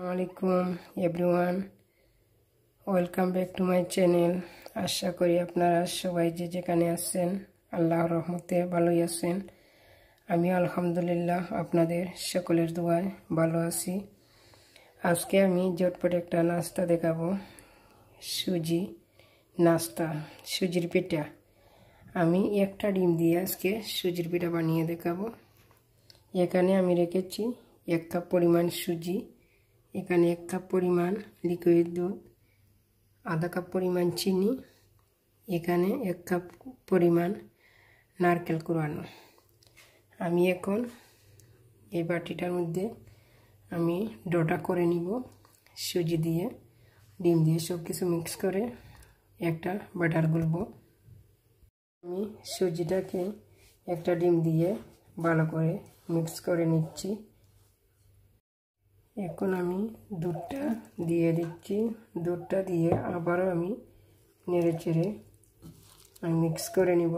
আলাইকুম everyone welcome back to my channel আশা করি আপনারা সবাই যে যেখানে আছেন আল্লাহ রহমতে ভালোই আছেন আমি আলহামদুলিল্লাহ আপনাদের সকলের দোয়ায় ভালো আছি আজকে আমি জটপট একটা নাস্তা দেখাবো সুজি নাস্তা সুজির পিঠা আমি একটা ডিম দিয়ে আজকে সুজির পিঠা বানিয়ে দেখাবো এখানে আমি রেখেছি এক কাপ পরিমাণ সুজি এখানে এক কাপ পরিমাণ লিকুইড দুধ আধা কাপ পরিমাণ চিনি এখানে এক কাপ পরিমাণ নারকেল কুড়ানো আমি এখন এই বাটিটার মধ্যে আমি ডোটা করে নিব সুজি দিয়ে ডিম দিয়ে সব কিছু মিক্স করে একটা ব্যাটার গুলব আমি সুজিটাকে একটা ডিম দিয়ে ভালো করে মিক্স করে নিচ্ছি এখন আমি দুধটা দিয়ে দিচ্ছি দুধটা দিয়ে আবারও আমি নেড়ে চেড়ে আমি মিক্স করে নিব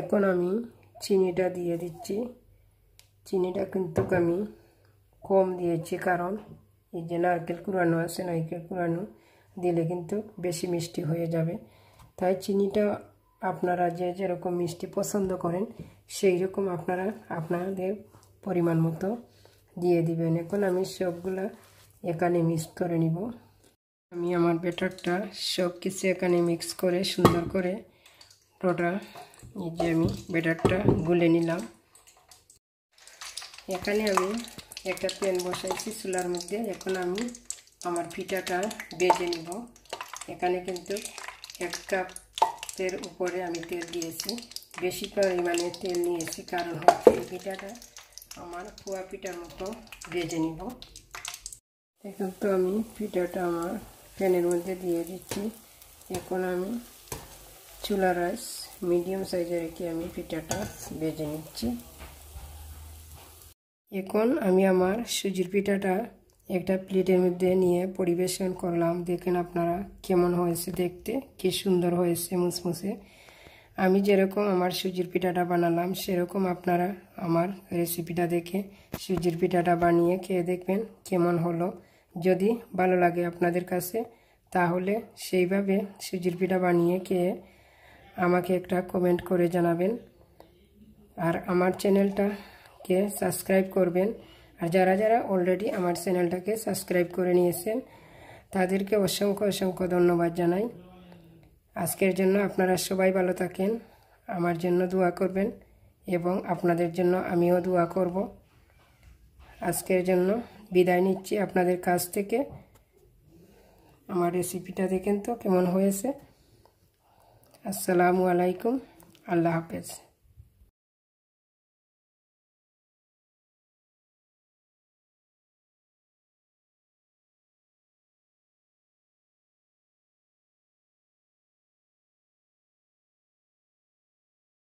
এখন আমি চিনিটা দিয়ে দিচ্ছি চিনিটা কিন্তু আমি কম দিয়েছি কারণ এই যে নারকেল কুড়ানো আছে নারকেল কুড়ানো দিলে কিন্তু বেশি মিষ্টি হয়ে যাবে তাই চিনিটা আপনারা যে যেরকম মিষ্টি পছন্দ করেন সেই রকম আপনারা আপনাদের পরিমাণ মতো দিয়ে দিবেন এখন আমি সবগুলো এখানে মিক্স করে নিব আমি আমার ব্যাটারটা সব কিছু এখানে মিক্স করে সুন্দর করে পুরোটা এই যে আমি ব্যাটারটা গুলে নিলাম এখানে আমি একটা প্যান বসাইছি চুলার মধ্যে এখন আমি আমার পিঠাটা বেজে নিব এখানে কিন্তু এক কাপের উপরে আমি তেল দিয়েছি বেশি পরিমাণে তেল নিয়েছি কারণ হচ্ছে এই পিঠাটা আমার খোয়া পিঠার মতো ভেজে নিব এখন তো আমি পিঠাটা আমার প্যানের মধ্যে দিয়ে দিচ্ছি এখন আমি চুলা রাইস মিডিয়াম সাইজে রেখে আমি পিঠাটা ভেজে নিচ্ছি এখন আমি আমার সুজির পিঠাটা একটা প্লেটের মধ্যে নিয়ে পরিবেশন করলাম দেখেন আপনারা কেমন হয়েছে দেখতে কি সুন্দর হয়েছে মুসমুসে আমি যেরকম আমার সুজির পিঠাটা বানালাম সেরকম আপনারা আমার রেসিপিটা দেখে সুজির পিঠাটা বানিয়ে খেয়ে দেখবেন কেমন হলো যদি ভালো লাগে আপনাদের কাছে তাহলে সেইভাবে সুজির পিঠা বানিয়ে খেয়ে আমাকে একটা কমেন্ট করে জানাবেন আর আমার চ্যানেলটাকে সাবস্ক্রাইব করবেন আর যারা যারা অলরেডি আমার চ্যানেলটাকে সাবস্ক্রাইব করে নিয়েছেন তাদেরকে অসংখ্য অসংখ্য ধন্যবাদ জানাই আজকের জন্য আপনারা সবাই ভালো থাকেন আমার জন্য দোয়া করবেন এবং আপনাদের জন্য আমিও দোয়া করব আজকের জন্য বিদায় নিচ্ছি আপনাদের কাছ থেকে আমার রেসিপিটা দেখেন তো কেমন হয়েছে আসসালামু আলাইকুম আল্লাহ হাফেজ